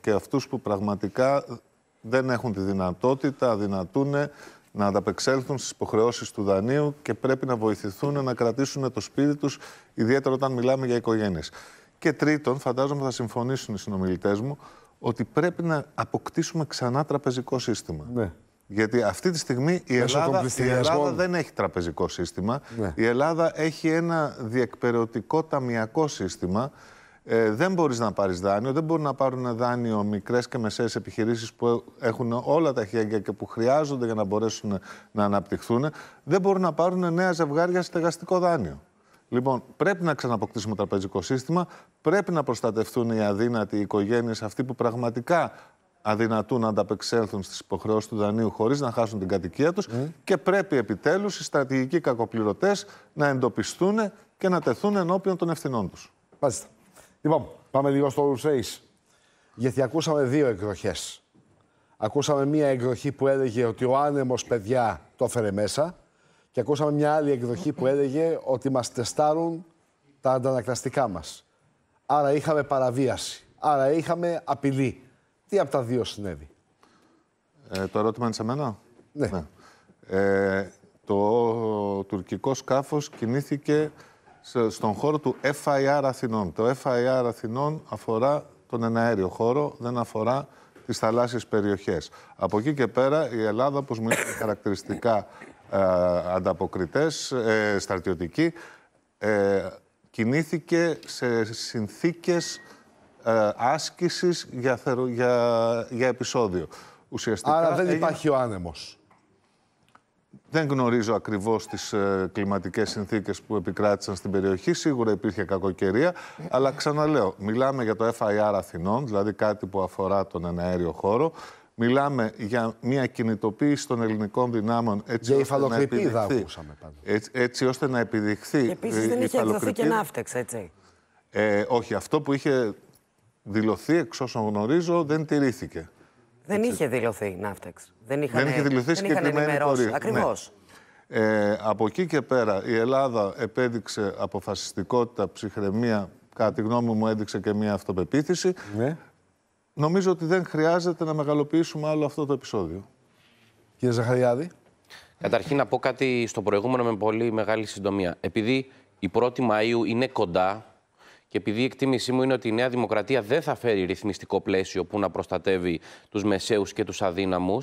και αυτούς που πραγματικά δεν έχουν τη δυνατότητα, αδυνατούν να ανταπεξέλθουν στις υποχρεώσεις του δανείου και πρέπει να βοηθηθούν να κρατήσουν το σπίτι τους, ιδιαίτερα όταν μιλάμε για οικογένειες. Και τρίτον, φαντάζομαι θα συμφωνήσουν οι συνομιλητές μου, ότι πρέπει να αποκτήσουμε ξανά τραπεζικό σύστημα. Ναι. Γιατί αυτή τη στιγμή η Ελλάδα, δεν έχει τραπεζικό σύστημα. Ναι. Η Ελλάδα έχει ένα διεκπαιρεωτικό ταμιακό σύστημα ε, δεν μπορείς να πάρεις δάνειο, δεν μπορούν να πάρουν δάνειο μικρές και μεσαίες επιχειρήσεις που έχουν όλα τα χέρια και που χρειάζονται για να μπορέσουν να αναπτυχθούν. Δεν μπορούν να πάρουν νέα ζευγάρια στεγαστικό δάνειο. Λοιπόν, πρέπει να ξαναποκτήσουμε το τραπεζικό σύστημα, πρέπει να προστατευτούν οι αδύνατοι οι οικογένειες, αυτοί που πραγματικά αδυνατούν να ανταπεξέλθουν στις υποχρεώσεις του δανείου χωρίς να χάσουν την κατοικία τους ναι. και πρέπει επιτέλους οι στρατηγικοί κακοπληρωτές να εντοπιστούν και να τεθούν ενώπιον των ευθυνών τους. Μάλιστα. Λοιπόν, πάμε λίγο στο Ρουσέ. Γιατί ακούσαμε δύο εκδοχές. Ακούσαμε μία εκδοχή που έλεγε ότι ο άνεμος, παιδιά, το έφερε μέσα. Και ακούσαμε μια άλλη εκδοχή που έλεγε ότι μας τεστάρουν τα αντανακλαστικά μας. Άρα είχαμε παραβίαση. Άρα είχαμε απειλή. Τι από τα δύο συνέβη. Ε, το ερώτημα είναι σε μένα. Ναι. ναι. Ε, το τουρκικό σκάφος κινήθηκε στον χώρο του FIR Αθηνών. Το FIR Αθηνών αφορά τον εναέριο χώρο, δεν αφορά τις θαλάσσιες περιοχές. Από εκεί και πέρα η Ελλάδα, όπως μου είπαν χαρακτηριστικά ε, ανταποκριτές, ε, ε, κινήθηκε σε συνθήκες ε, άσκησης για, για, για επεισόδιο. Ουσιαστικά Άρα δεν υπάρχει ο άνεμος. Δεν γνωρίζω ακριβώς τις ε, κλιματικές συνθήκες που επικράτησαν στην περιοχή. Σίγουρα υπήρχε κακοκαιρία. Αλλά ξαναλέω, μιλάμε για το FIR Αθηνών, δηλαδή κάτι που αφορά τον εναέριο χώρο. Μιλάμε για μια κινητοποίηση των ελληνικών δυνάμων έτσι ώστε να επιδειχθεί. Έτσι, έτσι ώστε να επιδειχθεί. Επίσης δεν είχε εκδοθεί και ναύτεξ, έτσι. Ε, όχι, αυτό που είχε δηλωθεί, εξ όσων γνωρίζω, δεν τηρήθηκε. Δεν είχε δηλωθεί ναύτεξ. Δεν, είχαν, δεν είχε δηλωθεί και πορεία. Ναι. Ακριβώς. Ε, από εκεί και πέρα η Ελλάδα επέδειξε αποφασιστικότητα, ψυχραιμία, κατά τη γνώμη μου έδειξε και μια αυτοπεποίθηση. Ναι. Νομίζω ότι δεν χρειάζεται να μεγαλοποιήσουμε άλλο αυτό το επεισόδιο. Κύριε Ζαχαριάδη. Καταρχήν να πω κάτι στο προηγούμενο με πολύ μεγάλη συντομία. Επειδή η 1η Μαΐου είναι κοντά, και επειδή η εκτίμησή μου είναι ότι η Νέα Δημοκρατία δεν θα φέρει ρυθμιστικό πλαίσιο που να προστατεύει τους μεσαίους και τους αδύναμους,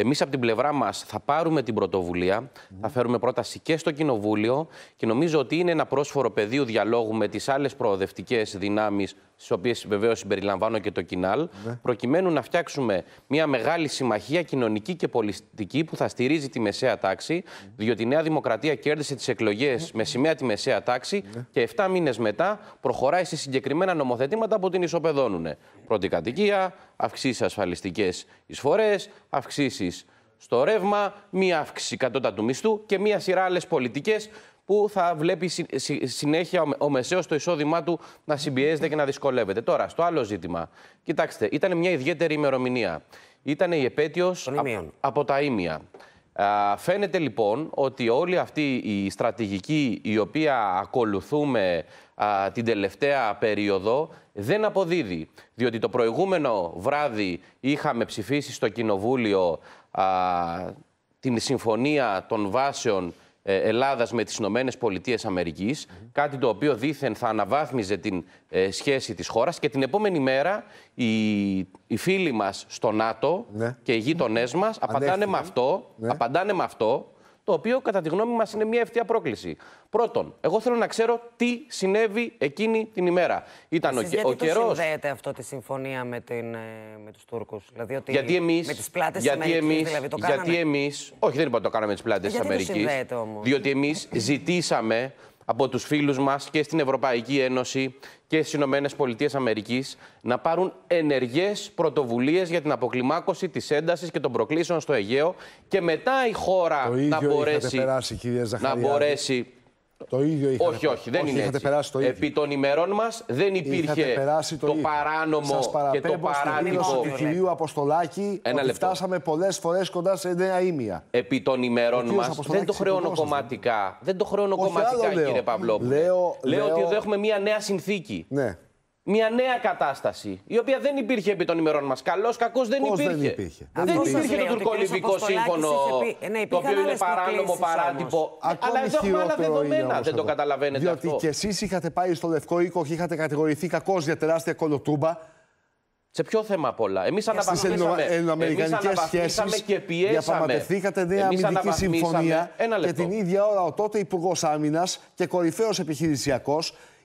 Εμείς από την πλευρά μας θα πάρουμε την πρωτοβουλία, ναι. θα φέρουμε πρόταση και στο Κοινοβούλιο και νομίζω ότι είναι ένα πρόσφορο πεδίο διαλόγου με τις άλλες προοδευτικές δυνάμεις, στις οποίες βεβαίως συμπεριλαμβάνω και το Κινάλ, ναι. προκειμένου να φτιάξουμε μια μεγάλη συμμαχία κοινωνική και πολιτική που θα στηρίζει τη μεσαία τάξη, ναι. διότι η Νέα Δημοκρατία κέρδισε τις εκλογές με σημαία τη μεσαία τάξη και 7 μήνες μετά προχωράει σε συγκεκριμένα νομοθετήματα που την ισοπεδώνουν. Πρώτη κατοικία, αυξήσεις ασφαλιστικές εισφορές, αυξήσεις στο ρεύμα, μία αύξηση του μισθού και μία σειρά άλλες πολιτικές που θα βλέπει συνέχεια ο μεσαίος το εισόδημά του να συμπιέζεται και να δυσκολεύεται. Τώρα, στο άλλο ζήτημα. Κοιτάξτε, ήταν μια ιδιαίτερη ημερομηνία. Ήταν η επέτειος από, τα ίμια. Φαίνεται λοιπόν ότι όλη αυτή η στρατηγική η οποία ακολουθούμε την τελευταία περίοδο δεν αποδίδει. Διότι το προηγούμενο βράδυ είχαμε ψηφίσει στο Κοινοβούλιο α, την συμφωνία των βάσεων ε, Ελλάδας με τις Ηνωμένες Πολιτείες Αμερικής, κάτι το οποίο δήθεν θα αναβάθμιζε την ε, σχέση της χώρας και την επόμενη μέρα οι, φίλοι μας στο ΝΑΤΟ ναι. και οι γείτονές μας απαντάνε με αυτό, ναι. απαντάνε με αυτό το οποίο κατά τη γνώμη μας είναι μια ευθεία πρόκληση. Πρώτον, εγώ θέλω να ξέρω τι συνέβη εκείνη την ημέρα. Ήταν Εσείς ο, γιατί ο καιρός... συνδέεται αυτό τη συμφωνία με, την, ε, με τους Τούρκους. Δηλαδή ότι γιατί εμείς, με τις πλάτες Δηλαδή το κάναμε. Γιατί εμείς... Όχι, δεν είπα το κάναμε με τις πλάτες της Αμερική. Διότι εμείς ζητήσαμε από τους φίλους μας και στην Ευρωπαϊκή Ένωση και στις Ηνωμένες Πολιτείες Αμερικής να πάρουν ενεργές πρωτοβουλίες για την αποκλιμάκωση της έντασης και των προκλήσεων στο Αιγαίο και μετά η χώρα να, μπορέσει, να μπορέσει το ίδιο είχατε Όχι, όχι, δεν είναι. Έτσι. Περάσει το Επί των ημερών μας δεν υπήρχε το, το παράνομο και το παράδειγμα. Στην του κυρίου Αποστολάκη Ένα φτάσαμε πολλές φορές κοντά σε νέα ήμια. Επί των ημερών μας δεν το χρεώνω κομματικά. Δεν το χρεώνω κομματικά, κύριε Παυλόπουλο. Λέω ότι εδώ έχουμε μία νέα συνθήκη. Ναι μια νέα κατάσταση, η οποία δεν υπήρχε επί των ημερών μας. Καλός, κακός δεν υπήρχε. Δεν υπήρχε, δεν υπήρχε το τουρκολιβικό σύμφωνο, πει... Ε, ναι, το οποίο είναι παράνομο, παράτυπο. Αλλά εδώ έχουμε άλλα δεδομένα, δεν το καταλαβαίνετε αυτό. Διότι κι εσείς είχατε πάει στο Λευκό Οίκο και είχατε κατηγορηθεί κακώ για τεράστια κολοτούμπα. Σε ποιο θέμα όλα. Εμείς αναβαθμίσαμε. Στι Και πιέσαμε. Διαπραγματευθήκατε νέα αμυντική συμφωνία. Και την ίδια ώρα ο τότε Υπουργός Άμυνας και κορυφαίος επιχειρησιακός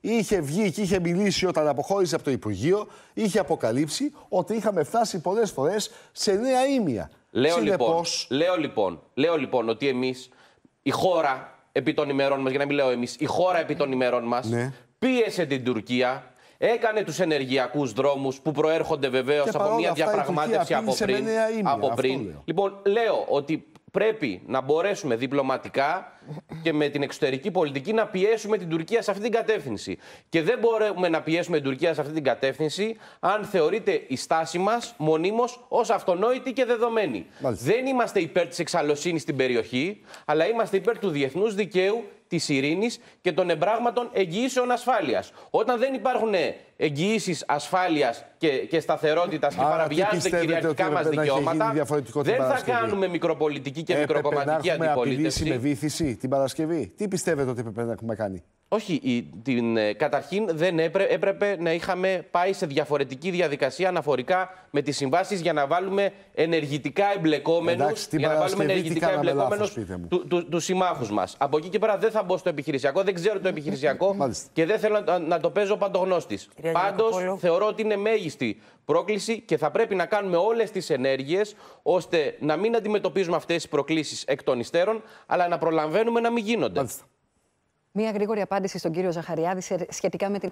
είχε βγει και είχε μιλήσει όταν αποχώρησε από το Υπουργείο, είχε αποκαλύψει ότι είχαμε φτάσει πολλές φορές σε νέα ήμια. Λέω, λοιπόν, λέω, λοιπόν, λέω λοιπόν ότι εμείς, η χώρα επί των ημερών μας, για να μην λέω εμείς, η χώρα επί των ημερών μας, ναι. πίεσε την Τουρκία Έκανε τους ενεργειακούς δρόμους που προέρχονται βεβαίως από μια διαπραγμάτευση από πριν. Από πριν. λέω. Λοιπόν, λέω ότι πρέπει να μπορέσουμε διπλωματικά και με την εξωτερική πολιτική να πιέσουμε την Τουρκία σε αυτή την κατεύθυνση. Και δεν μπορούμε να πιέσουμε την Τουρκία σε αυτή την κατεύθυνση αν θεωρείται η στάση μας μονίμως ως αυτονόητη και δεδομένη. Δεν είμαστε υπέρ της εξαλωσύνη στην περιοχή, αλλά είμαστε υπέρ του διεθνούς δικαίου της ειρήνης και των εμπράγματων εγγυήσεων ασφάλειας. Όταν δεν υπάρχουν ε, εγγυήσεις ασφάλειας και, και σταθερότητας και παραβιάζονται κυριαρχικά μα δικαιώματα, δεν θα κάνουμε μικροπολιτική και ε, μικροκομματική αντιπολίτευση. με βήθηση την Παρασκευή. Τι πιστεύετε ότι πρέπει να έχουμε κάνει. Όχι, την, ε, καταρχήν δεν έπρεπε να είχαμε πάει σε διαφορετική διαδικασία αναφορικά με τις συμβάσεις για να βάλουμε ενεργητικά εμπλεκόμενους, Εντάξει, για να βάλουμε ενεργητικά εμπλεκόμενους λάθος, του, του, τους, συμμάχους μας. Από εκεί και πέρα δεν θα μπω στο επιχειρησιακό, δεν ξέρω το επιχειρησιακό και δεν θέλω να, το παίζω παντογνώστης. Πάντως θεωρώ ότι είναι μέγιστη πρόκληση και θα πρέπει να κάνουμε όλες τις ενέργειες ώστε να μην αντιμετωπίζουμε αυτές τις προκλήσεις εκ των υστέρων αλλά να προλαμβαίνουμε να μην γίνονται. Μία γρήγορη απάντηση στον κύριο Ζαχαριάδη σχετικά με την